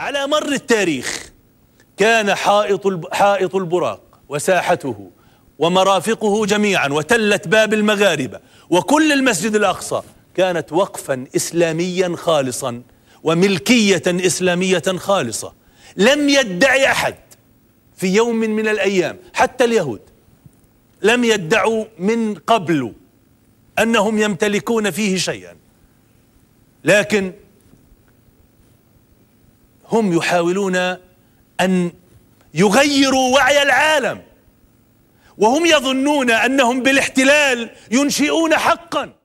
على مر التاريخ كان حائط حائط البراق وساحته ومرافقه جميعا وتلة باب المغاربة وكل المسجد الأقصى كانت وقفا إسلاميا خالصا وملكية إسلامية خالصة لم يدعي أحد في يوم من الأيام حتى اليهود لم يدعوا من قبل أنهم يمتلكون فيه شيئا لكن هم يحاولون أن يغيروا وعي العالم وهم يظنون أنهم بالاحتلال ينشئون حقاً